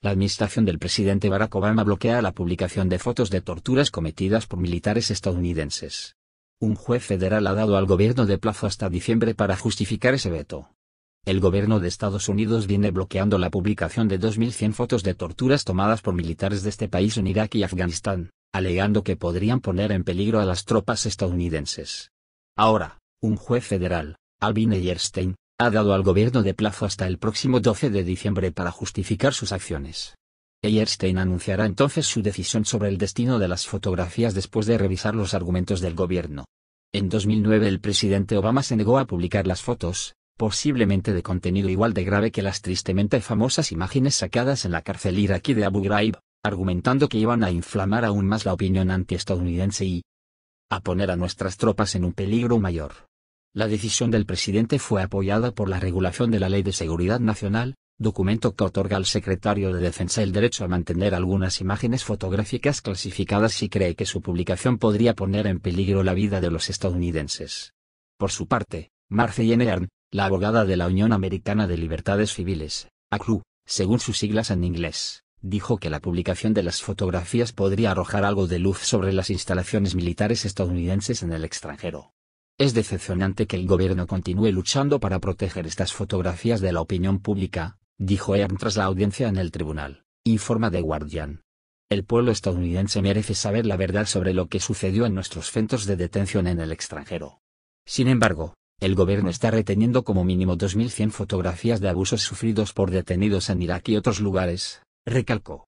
La administración del presidente Barack Obama bloquea la publicación de fotos de torturas cometidas por militares estadounidenses. Un juez federal ha dado al gobierno de plazo hasta diciembre para justificar ese veto. El gobierno de Estados Unidos viene bloqueando la publicación de 2.100 fotos de torturas tomadas por militares de este país en Irak y Afganistán, alegando que podrían poner en peligro a las tropas estadounidenses. Ahora, un juez federal, Alvin Eyerstein, ha dado al gobierno de plazo hasta el próximo 12 de diciembre para justificar sus acciones. Eyerstein anunciará entonces su decisión sobre el destino de las fotografías después de revisar los argumentos del gobierno. En 2009 el presidente Obama se negó a publicar las fotos, posiblemente de contenido igual de grave que las tristemente famosas imágenes sacadas en la cárcel iraquí de Abu Ghraib, argumentando que iban a inflamar aún más la opinión antiestadounidense y a poner a nuestras tropas en un peligro mayor. La decisión del presidente fue apoyada por la regulación de la Ley de Seguridad Nacional, documento que otorga al secretario de Defensa el derecho a mantener algunas imágenes fotográficas clasificadas si cree que su publicación podría poner en peligro la vida de los estadounidenses. Por su parte, Marce Jenner, la abogada de la Unión Americana de Libertades Civiles, ACRU, según sus siglas en inglés, dijo que la publicación de las fotografías podría arrojar algo de luz sobre las instalaciones militares estadounidenses en el extranjero. Es decepcionante que el gobierno continúe luchando para proteger estas fotografías de la opinión pública, dijo Ern tras la audiencia en el tribunal, informa The Guardian. El pueblo estadounidense merece saber la verdad sobre lo que sucedió en nuestros centros de detención en el extranjero. Sin embargo, el gobierno está reteniendo como mínimo 2.100 fotografías de abusos sufridos por detenidos en Irak y otros lugares, recalcó.